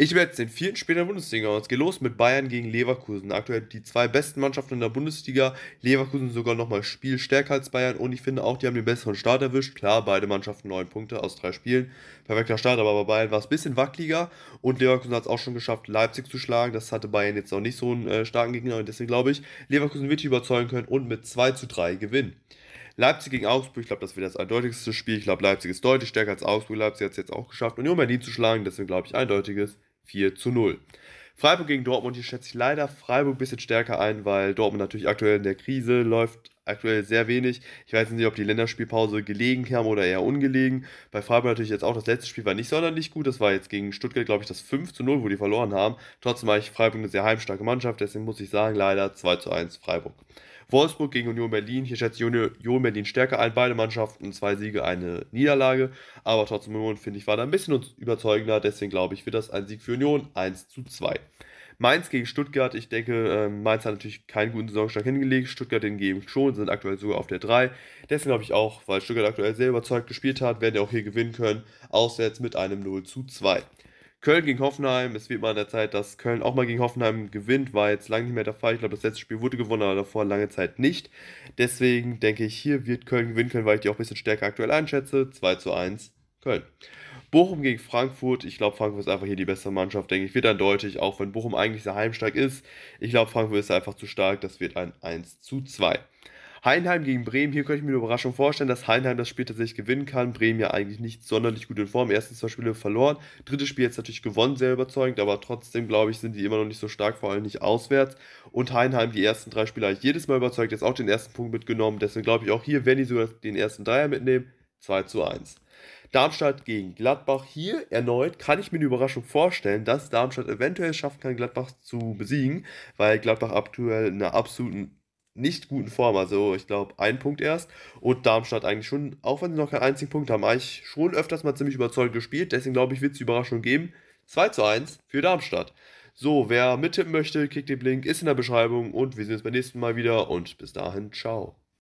Ich werde jetzt den vierten Spiel der Bundesliga und es geht los mit Bayern gegen Leverkusen. Aktuell die zwei besten Mannschaften in der Bundesliga. Leverkusen sogar nochmal spielstärker als Bayern und ich finde auch, die haben den besseren Start erwischt. Klar, beide Mannschaften neun Punkte aus drei Spielen. Perfekter Start, aber bei Bayern war es ein bisschen wackeliger und Leverkusen hat es auch schon geschafft, Leipzig zu schlagen. Das hatte Bayern jetzt noch nicht so einen äh, starken Gegner und deswegen glaube ich, Leverkusen wird hier überzeugen können und mit 2 zu 3 gewinnen. Leipzig gegen Augsburg, ich glaube, das wird das eindeutigste Spiel. Ich glaube, Leipzig ist deutlich stärker als Augsburg. Leipzig hat es jetzt auch geschafft, Union Berlin zu schlagen, deswegen glaube ich eindeutiges 4 zu 0. Freiburg gegen Dortmund, hier schätze ich leider Freiburg ein bisschen stärker ein, weil Dortmund natürlich aktuell in der Krise läuft aktuell sehr wenig. Ich weiß nicht, ob die Länderspielpause gelegen kam oder eher ungelegen. Bei Freiburg natürlich jetzt auch das letzte Spiel war nicht sonderlich gut. Das war jetzt gegen Stuttgart, glaube ich, das 5 zu 0, wo die verloren haben. Trotzdem war ich Freiburg eine sehr heimstarke Mannschaft, deswegen muss ich sagen, leider 2 zu 1 Freiburg. Wolfsburg gegen Union Berlin. Hier schätzt Union Berlin stärker ein. Beide Mannschaften, zwei Siege, eine Niederlage. Aber trotzdem Union, finde ich, war da ein bisschen überzeugender. Deswegen glaube ich, wird das ein Sieg für Union 1 zu 2. Mainz gegen Stuttgart, ich denke, ähm, Mainz hat natürlich keinen guten Saisonstart hingelegt, Stuttgart hingegen schon, sind aktuell sogar auf der 3. Deswegen glaube ich auch, weil Stuttgart aktuell sehr überzeugt gespielt hat, werden die auch hier gewinnen können, auswärts mit einem 0 zu 2. Köln gegen Hoffenheim. Es wird mal an der Zeit, dass Köln auch mal gegen Hoffenheim gewinnt. War jetzt lange nicht mehr der Fall. Ich glaube, das letzte Spiel wurde gewonnen, aber davor lange Zeit nicht. Deswegen denke ich, hier wird Köln gewinnen können, weil ich die auch ein bisschen stärker aktuell einschätze. 2 zu 1 Köln. Bochum gegen Frankfurt. Ich glaube, Frankfurt ist einfach hier die bessere Mannschaft, denke ich. Wird dann deutlich, auch wenn Bochum eigentlich sehr heimstark ist. Ich glaube, Frankfurt ist einfach zu stark. Das wird ein 1 zu 2. Heinheim gegen Bremen, hier könnte ich mir eine Überraschung vorstellen, dass Heinheim das Spiel tatsächlich gewinnen kann. Bremen ja eigentlich nicht sonderlich gut in Form. Erstens zwei Spiele verloren, drittes Spiel jetzt natürlich gewonnen, sehr überzeugend, aber trotzdem, glaube ich, sind die immer noch nicht so stark, vor allem nicht auswärts. Und Heinheim, die ersten drei Spiele eigentlich jedes Mal überzeugt, jetzt auch den ersten Punkt mitgenommen. Deswegen glaube ich auch hier, wenn die sogar den ersten Dreier mitnehmen, 2 zu 1. Darmstadt gegen Gladbach. Hier erneut kann ich mir eine Überraschung vorstellen, dass Darmstadt eventuell schaffen kann, Gladbach zu besiegen, weil Gladbach aktuell in einer absoluten nicht guten Form. Also ich glaube, ein Punkt erst. Und Darmstadt eigentlich schon, auch wenn sie noch keinen einzigen Punkt haben, eigentlich schon öfters mal ziemlich überzeugt gespielt. Deswegen glaube ich, wird es die Überraschung geben. 2 zu 1 für Darmstadt. So, wer mittippen möchte, klickt den Link, ist in der Beschreibung und wir sehen uns beim nächsten Mal wieder und bis dahin, ciao.